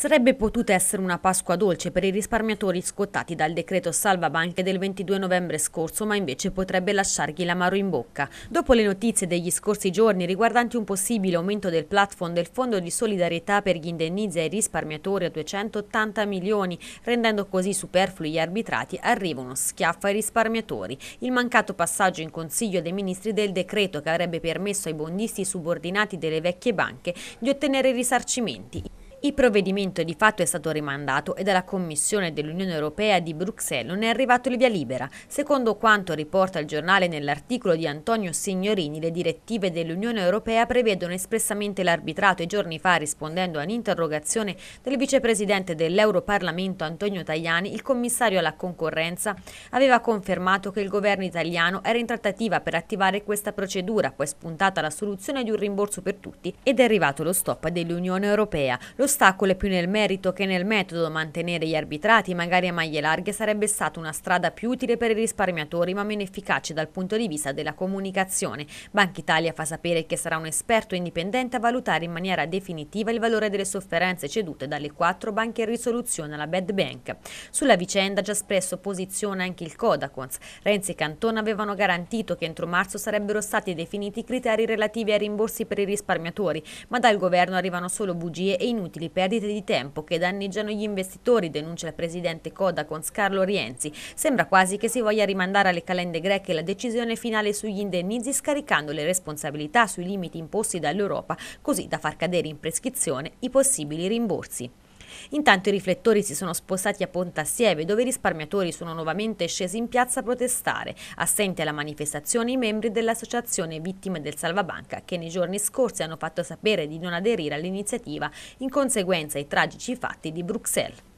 Sarebbe potuta essere una Pasqua dolce per i risparmiatori scottati dal decreto salva banche del 22 novembre scorso, ma invece potrebbe lasciargli l'amaro in bocca. Dopo le notizie degli scorsi giorni riguardanti un possibile aumento del platform del Fondo di solidarietà per gli indennizi ai risparmiatori a 280 milioni, rendendo così superflui gli arbitrati, arriva uno schiaffo ai risparmiatori. Il mancato passaggio in Consiglio dei Ministri del decreto che avrebbe permesso ai bondisti subordinati delle vecchie banche di ottenere risarcimenti. Il provvedimento di fatto è stato rimandato e dalla Commissione dell'Unione Europea di Bruxelles non è arrivato il via libera. Secondo quanto riporta il giornale nell'articolo di Antonio Signorini, le direttive dell'Unione Europea prevedono espressamente l'arbitrato e giorni fa, rispondendo a un'interrogazione del vicepresidente dell'Europarlamento Antonio Tajani, il commissario alla concorrenza aveva confermato che il governo italiano era in trattativa per attivare questa procedura, poi spuntata la soluzione di un rimborso per tutti ed è arrivato lo stop dell'Unione Europea. Lo L'ostacolo è più nel merito che nel metodo, mantenere gli arbitrati magari a maglie larghe sarebbe stata una strada più utile per i risparmiatori ma meno efficace dal punto di vista della comunicazione. Banca Italia fa sapere che sarà un esperto indipendente a valutare in maniera definitiva il valore delle sofferenze cedute dalle quattro banche in risoluzione alla Bad Bank. Sulla vicenda ha già espresso posizione anche il Codacons. Renzi e Cantone avevano garantito che entro marzo sarebbero stati definiti i criteri relativi ai rimborsi per i risparmiatori, ma dal governo arrivano solo bugie e inutili inutili perdite di tempo che danneggiano gli investitori, denuncia il presidente Coda con Scarlo Rienzi. Sembra quasi che si voglia rimandare alle calende greche la decisione finale sugli indennizi scaricando le responsabilità sui limiti imposti dall'Europa, così da far cadere in prescrizione i possibili rimborsi. Intanto i riflettori si sono spostati a Pontassieve, dove i risparmiatori sono nuovamente scesi in piazza a protestare, assenti alla manifestazione i membri dell'associazione Vittime del Salvabanca, che nei giorni scorsi hanno fatto sapere di non aderire all'iniziativa in conseguenza ai tragici fatti di Bruxelles.